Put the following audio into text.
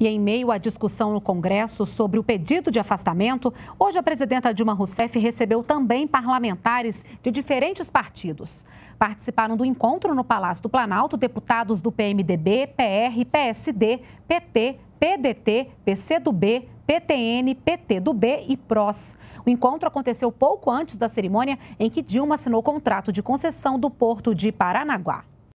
E em meio à discussão no Congresso sobre o pedido de afastamento, hoje a presidenta Dilma Rousseff recebeu também parlamentares de diferentes partidos. Participaram do encontro no Palácio do Planalto deputados do PMDB, PR, PSD, PT, PDT, PCdoB, PTN, PTdoB e PROS. O encontro aconteceu pouco antes da cerimônia em que Dilma assinou o contrato de concessão do porto de Paranaguá.